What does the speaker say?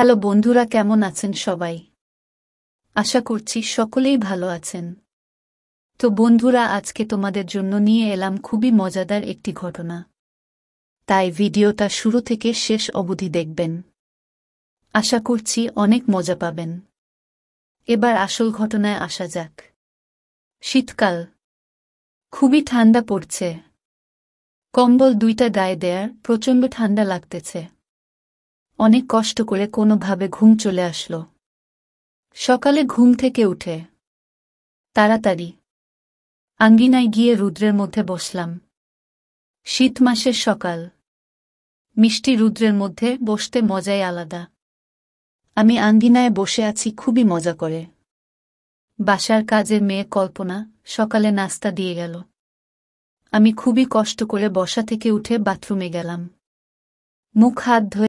hello বন্ধুরা কেমন আছেন সবাই আশা করছি সকলেই ভালো আছেন তো বন্ধুরা আজকে তোমাদের জন্য নিয়ে এলাম খুবই মজাদার একটি ঘটনা তাই ভিডিওটা শুরু থেকে শেষ অবধি দেখবেন আশা করছি অনেক মজা পাবেন এবার আসল ঘটনায় আসা যাক শীতকাল খুবই ঠান্ডা পড়ছে কম্বল দুইটা গায়ে দেয়ার প্রচণ্ড ঠান্ডা লাগতেছে অনেক কষ্ট করে কোনোভাবে ঘুম চলে আসল সকালে ঘুম থেকে উঠে তাড়াতাড়ি আঙ্গিনায় গিয়ে রুদ্রের মধ্যে বসলাম শীত মাসের সকাল মিষ্টি রুদ্রের মধ্যে বসতে মজাই আলাদা আমি আঙ্গিনায় বসে আছি খুবই মজা করে বাসার কাজের মেয়ে কল্পনা সকালে নাস্তা দিয়ে গেল আমি খুবই কষ্ট করে বসা থেকে উঠে বাথরুমে গেলাম মুখ হাত ধরে